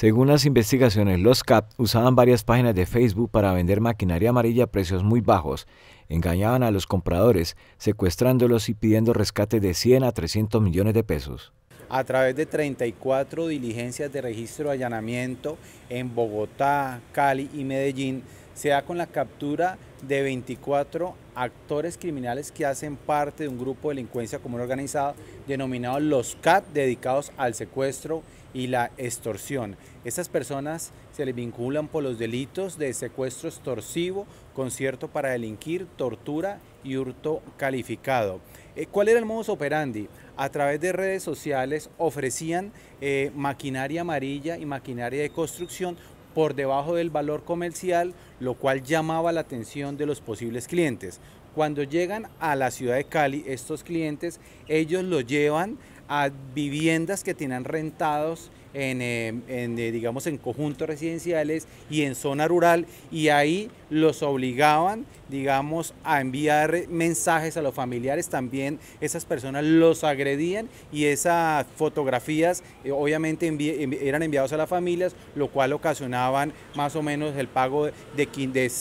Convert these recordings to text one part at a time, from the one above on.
Según las investigaciones, los CAP usaban varias páginas de Facebook para vender maquinaria amarilla a precios muy bajos, engañaban a los compradores, secuestrándolos y pidiendo rescate de 100 a 300 millones de pesos. A través de 34 diligencias de registro de allanamiento en Bogotá, Cali y Medellín, se da con la captura de 24 actores criminales que hacen parte de un grupo de delincuencia común organizado denominado los CAT, dedicados al secuestro y la extorsión. Estas personas se les vinculan por los delitos de secuestro extorsivo, concierto para delinquir, tortura y hurto calificado. Eh, ¿Cuál era el modus operandi? A través de redes sociales ofrecían eh, maquinaria amarilla y maquinaria de construcción por debajo del valor comercial, lo cual llamaba la atención de los posibles clientes. Cuando llegan a la ciudad de Cali, estos clientes, ellos lo llevan a viviendas que tienen rentados en, eh, eh, digamos, en conjuntos residenciales y en zona rural y ahí los obligaban, digamos, a enviar mensajes a los familiares. También esas personas los agredían y esas fotografías eh, obviamente eran enviados a las familias, lo cual ocasionaban más o menos el pago de,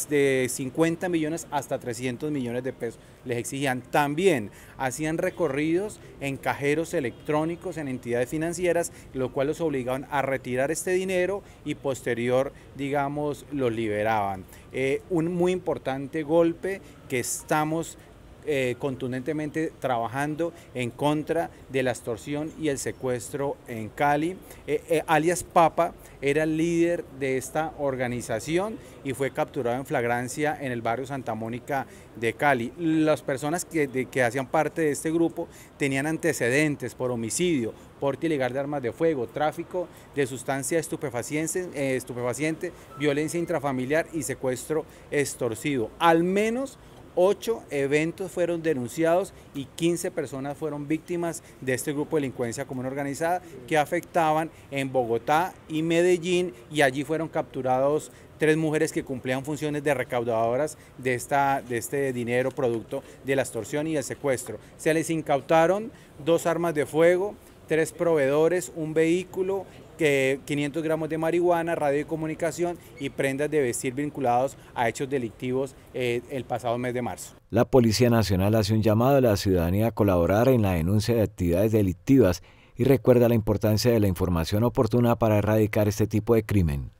de 50 millones hasta 300 millones de pesos. Les exigían también, hacían recorridos en cajeros electrónicos, en entidades financieras, lo cual los obligaba obligaban a retirar este dinero y posterior, digamos, lo liberaban. Eh, un muy importante golpe que estamos eh, contundentemente trabajando en contra de la extorsión y el secuestro en Cali. Eh, alias Papa era el líder de esta organización y fue capturado en flagrancia en el barrio Santa Mónica de Cali. Las personas que, que hacían parte de este grupo tenían antecedentes por homicidio, porte ilegal de armas de fuego, tráfico de sustancias estupefacientes, eh, estupefaciente, violencia intrafamiliar y secuestro extorsivo. Al menos Ocho eventos fueron denunciados y 15 personas fueron víctimas de este grupo de delincuencia común organizada que afectaban en Bogotá y Medellín y allí fueron capturados tres mujeres que cumplían funciones de recaudadoras de, esta, de este dinero producto de la extorsión y el secuestro. Se les incautaron dos armas de fuego, tres proveedores, un vehículo, que 500 gramos de marihuana, radio y comunicación y prendas de vestir vinculados a hechos delictivos eh, el pasado mes de marzo. La Policía Nacional hace un llamado a la ciudadanía a colaborar en la denuncia de actividades delictivas y recuerda la importancia de la información oportuna para erradicar este tipo de crimen.